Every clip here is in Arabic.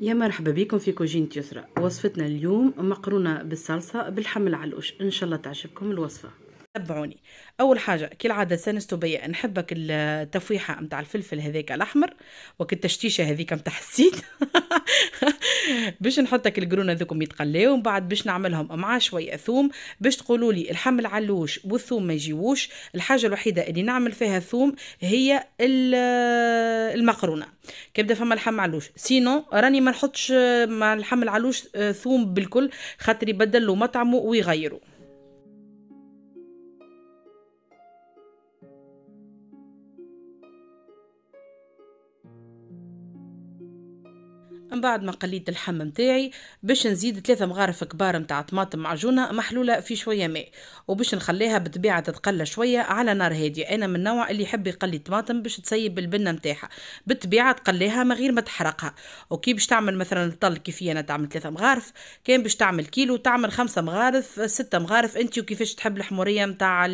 يا مرحبا بكم في كوجينة يسرى وصفتنا اليوم مقرونة بالصلصة بالحم العلوش ان شاء الله تعجبكم الوصفة تبعوني اول حاجه كالعاده بيا نحبك التفويحه نتاع الفلفل هذاك الاحمر وك تشتيشه هذيك نتاع السيد باش نحطك القرونه ذوكم يتقلاو ومن بعد باش نعملهم مع شويه ثوم باش تقولوا لي الحم العلوش والثوم ما يجيوش الحاجه الوحيده اللي نعمل فيها ثوم هي المقرونه كيبدا فما الحم علوش سينو راني ما نحطش مع الحم العلوش آه، ثوم بالكل خاطر يبدل له مطعمه ويغيره من بعد ما قليت اللحم متاعي باش نزيد ثلاثة مغارف كبار متاع طماطم معجونة محلولة في شوية ماء وباش نخليها بطبيعة تتقلى شوية على نار هادية أنا من النوع اللي يحب يقلي الطماطم باش تسيب البنة متاعها بالطبيعة تقليها من غير ما تحرقها وكي باش تعمل مثلا الطل كيفية أنا تعمل ثلاثة مغارف كان باش تعمل كيلو تعمل خمسة مغارف ستة مغارف أنت وكيفاش تحب الحمورية متاع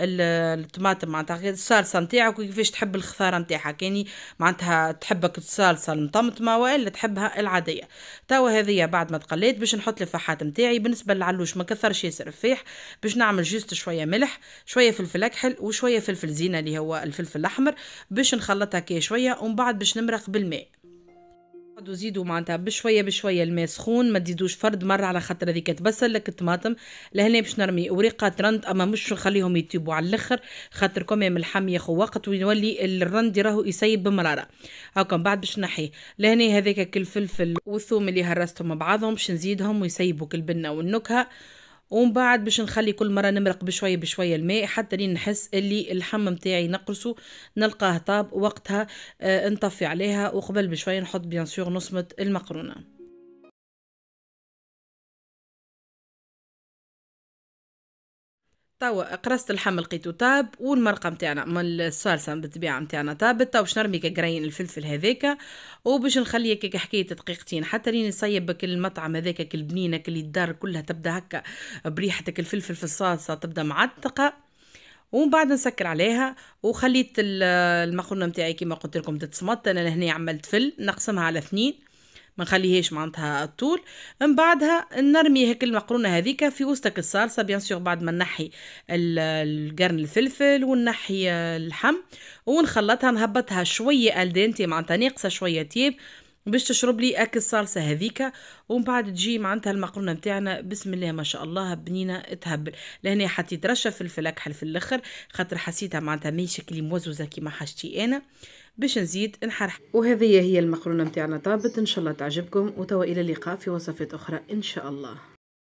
الطماطم معناتها الصلصة متاعك وكيفاش تحب الخثارة متاعها كاني معناتها تحبك الصلصة المطمطمة وإلا اللي تحبها العاديه توا هذه بعد ما تقليت باش نحط الفحات نتاعي بالنسبه للعلوش ما كثرش ياسر فيح باش نعمل جوست شويه ملح شويه فلفل اكحل وشويه فلفل زينه اللي هو الفلفل الاحمر باش نخلطها كي شويه ومن بعد باش نمرق بالماء تقعدوا زيدوا معناتها بشويه بشويه الماء سخون ما تزيدوش فرد مره على خاطر هذيك تبسل لك الطماطم لهنا باش نرمي اوريقه رند اما مش نخليهم يطيبوا على الاخر خاطر كوميم اللحم ياخذ وقت ويولي الرند راهو يسيب بمراره هاكا بعد باش نحيه لهنا هذاك الفلفل والثوم اللي هرستهم بعضهم باش نزيدهم ويسيبوا البنه والنكهه ومن بعد باش نخلي كل مره نمرق بشويه بشويه الماء حتى لين نحس اللي اللحم نتاعي نقرصو نلقاه طاب وقتها آه، نطفي عليها وقبل بشويه نحط بيان سور نصمه المقرونه توا قرصت اللحم لقيتو طاب والمرقه نتاعنا من الصلصه بالطبيعه نتاعنا طابت توا باش نرمي كقراين الفلفل هذاك وباش نخليه كيك حكايه دقيقتين حتى لين يصيب المطعم هذاك البنينه اللي الدار كلها تبدا هكا بريحتك الفلفل في الصلصه تبدا معتقه ومن بعد نسكر عليها وخليت المقرونه نتاعي كيما قلت لكم تتصمط انا لهنا عملت فل نقسمها على اثنين ما نخليهاش معناتها الطول من بعدها نرمي هيك المقرونه هذيك في وسطك الصلصه بيان سور بعد ما نحي القرن الفلفل ونحي اللحم ونخلطها نهبطها شويه الدينتي معناتها ناقصه شويه تيب باش تشرب لي اك الصلصه هذيك ومن بعد تجي معناتها المقرونه نتاعنا بسم الله ما شاء الله بنينه تهبل لهنا حطيت رشه فلفل اكحل في الاخر خاطر حسيتها معناتها ما كلي موزوزه كيما حاجتي انا باش نزيد نحرح وهذه هي المقرونه نتاعنا طابت ان شاء الله تعجبكم وتوا الى اللقاء في وصفات اخرى ان شاء الله